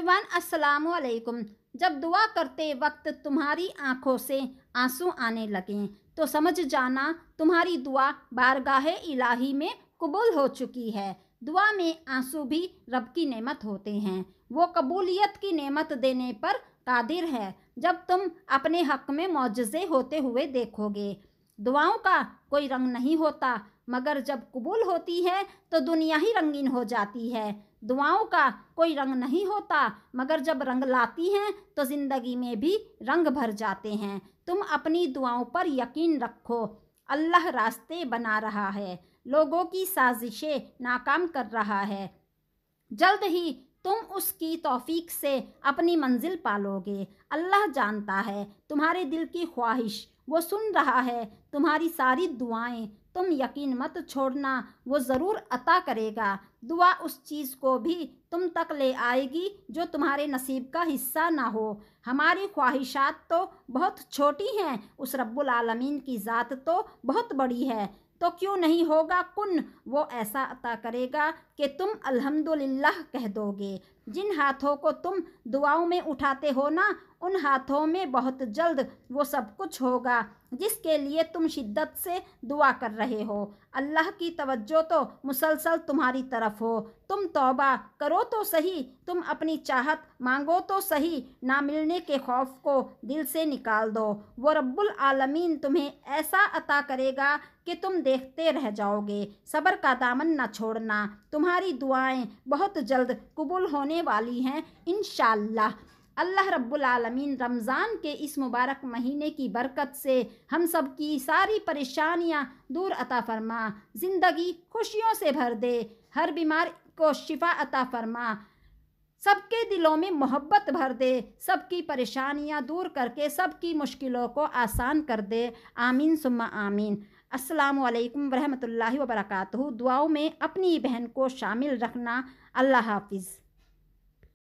everyone अस्सलाम वालेकुम जब दुआ करते वक्त तुम्हारी आंखों से आंसू आने लगें तो समझ जाना तुम्हारी दुआ बारगाह इलाही में कबूल हो चुकी है दुआ में आंसू भी रब की नेमत होते हैं वो कबूलियत की नेमत देने पर कादिर है जब तुम अपने हक में मुजज़े होते हुए देखोगे दुआओं का कोई रंग नहीं होता मगर जब कबूल होती है तो दुनिया ही रंगीन हो जाती है दुआओं का कोई रंग नहीं होता मगर जब रंग लाती हैं तो ज़िंदगी में भी रंग भर जाते हैं तुम अपनी दुआओं पर यकीन रखो अल्लाह रास्ते बना रहा है लोगों की साजिशें नाकाम कर रहा है जल्द ही तुम उसकी तौफीक से अपनी मंजिल पालोगे अल्लाह जानता है तुम्हारे दिल की ख्वाहिश वो सुन रहा है तुम्हारी सारी दुआएं तुम यकीन मत छोड़ना वो ज़रूर अता करेगा दुआ उस चीज़ को भी तुम तक ले आएगी जो तुम्हारे नसीब का हिस्सा ना हो हमारी ख्वाहिशात तो बहुत छोटी हैं उस रब्बुल आलमीन की ज़ात तो बहुत बड़ी है तो क्यों नहीं होगा कुन वो ऐसा अता करेगा कि तुम अल्हम्दुलिल्लाह कह दोगे जिन हाथों को तुम दुआओं में उठाते हो ना उन हाथों में बहुत जल्द वो सब कुछ होगा जिसके लिए तुम शिद्दत से दुआ कर रहे हो अल्लाह की तवज्जो तो मुसलसल तुम्हारी तरफ हो तुम तौबा करो तो सही तुम अपनी चाहत मांगो तो सही ना मिलने के खौफ को दिल से निकाल दो वो रब्बुल आलमीन तुम्हें ऐसा अता करेगा कि तुम देखते रह जाओगे सब्र का दामन न छोड़ना तुम्हारी दुआएं बहुत जल्द कबूल होने वाली हैं इन अल्लाह रब्बुल आलमीन रमज़ान के इस मुबारक महीने की बरकत से हम सब की सारी परेशानियां दूर अता फरमा ज़िंदगी खुशियों से भर दे हर बीमार को शिफा अता फरमा सबके दिलों में मोहब्बत भर दे सबकी परेशानियां दूर करके सबकी मुश्किलों को आसान कर दे आमीन सुम्मा आमीन अस्सलाम वालेकुम वरहमतुल्लाहि व दुआओं में अपनी बहन को शामिल रखना अल्लाह हाफिज़